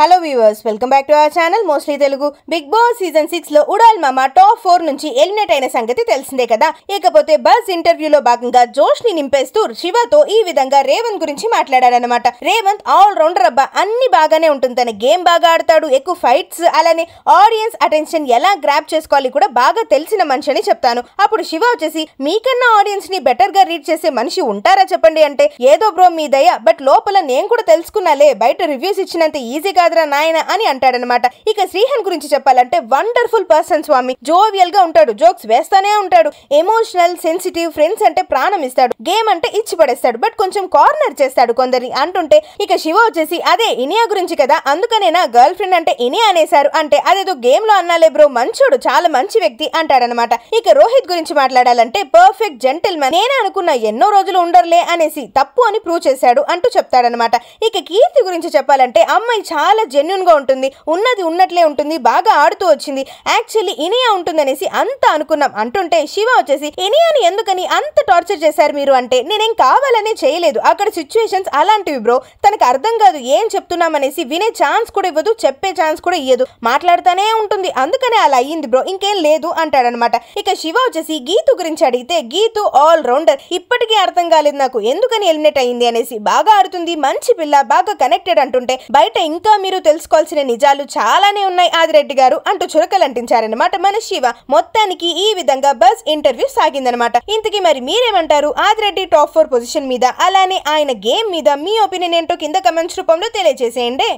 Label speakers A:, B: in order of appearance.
A: hello viewers welcome back to our channel mostly Telugu Bigg Boss season six లో ఉడాల్ మామ top four నుంచి eliminate అయిన సంగతి తెలిసిందే కదా ఇకపోతే బస్ ఇంటర్వ్యూలో భాగంగా జోష్ ని నింపేస్తూ శివతో ఈ విధంగా రేవంత్ గురించి మాట్లాడారనమాట రేవంత్ ఆల్ రౌండర్ అబ్బా అన్ని బాగానే ఉంటుంది తన గేమ్ బాగా ఆడతాడు ఎక్కువ ఫైట్స్ అలానే ఆడియన్స్ అటెన్షన్ ఎలా గ్రాప్ చేసుకోవాలి కూడా బాగా తెలిసిన మనిషి అని చెప్తాను అప్పుడు శివ వచ్చేసి మీకన్నా ఆడియన్స్ ని బెటర్ గా రీడ్ చేసే మనిషి ఉంటారా చెప్పండి అంటే ఏదో బ్రో మీ దయ బట్ లోపల నేను కూడా తెలుసుకున్నాలే బయట రివ్యూస్ ఇచ్చినంత ఈజీగా కాదురా నాయన అని అంటాడనమాట ఇక శ్రీహన్ గురించి చెప్పాలంటే వండర్ఫుల్ పర్సన్ స్వామి జోవియల్ గా ఉంటాడు జోక్స్ వేస్తానే ఉంటాడు ఎమోషనల్ సెన్సిటివ్ ఫ్రెండ్స్ అంటే ప్రాణం ఇస్తాడు గేమ్ అంటే ఇచ్చి పడేస్తాడు బట్ కొంచెం కార్నర్ చేస్తాడు కొందరిని అంటుంటే ఇక శివ వచ్చేసి అదే ఇనియా గురించి కదా అందుకనే నా గర్ల్ ఫ్రెండ్ అంటే ఇనియా అనేశారు అంటే అదేదో గేమ్ లో అన్నాలే బ్రో మంచోడు చాలా మంచి వ్యక్తి అంటాడనమాట ఇక రోహిత్ గురించి మాట్లాడాలంటే పర్ఫెక్ట్ జెంటిల్ మ్యాన్ నేనే అనుకున్న ఎన్నో రోజులు ఉండర్లే అనేసి తప్పు అని ప్రూవ్ చేశాడు అంటూ చెప్తాడనమాట ఇక కీర్తి గురించి చెప్పాలంటే అమ్మాయి చాలా చాలా జెన్యున్గా ఉంటుంది ఉన్నది ఉన్నట్లే ఉంటుంది బాగా ఆడుతూ వచ్చింది యాక్చువల్లీ ఇనియా ఉంటుందనేసి అంతా అనుకున్నాం అంటుంటే శివ వచ్చేసి ఇనియాని ఎందుకని అంత టార్చర్ చేశారు మీరు అంటే నేనేం కావాలని చేయలేదు అక్కడ సిచ్యువేషన్స్ అలాంటివి బ్రో తనకు అర్థం కాదు ఏం చెప్తున్నామనేసి వినే ఛాన్స్ కూడా ఇవ్వదు చెప్పే ఛాన్స్ కూడా ఇవ్వదు మాట్లాడుతూనే ఉంటుంది అందుకనే అలా అయ్యింది బ్రో ఇంకేం లేదు అంటాడనమాట ఇక శివ వచ్చేసి గీతు గురించి అడిగితే గీతు ఆల్ రౌండర్ ఇప్పటికీ అర్థం కాలేదు నాకు ఎందుకని ఎలిమినేట్ అయ్యింది అనేసి బాగా ఆడుతుంది మంచి పిల్ల బాగా కనెక్టెడ్ అంటుంటే బయట ఇంకా మీరు తెలుసుకోవాల్సిన నిజాలు చాలానే ఉన్నాయి ఆదిరెడ్డి గారు అంటూ చురకలంటించారనమాట మన శివ మొత్తానికి ఈ విధంగా బస్ ఇంటర్వ్యూ సాగిందనమాట ఇంతకీ మరి మీరేమంటారు ఆదిరెడ్డి టాప్ ఫోర్ పొజిషన్ మీద అలానే ఆయన గేమ్ మీద మీ ఒపీనియన్ ఏంటో కింద కమెంట్స్ రూపంలో తెలియజేసేయండి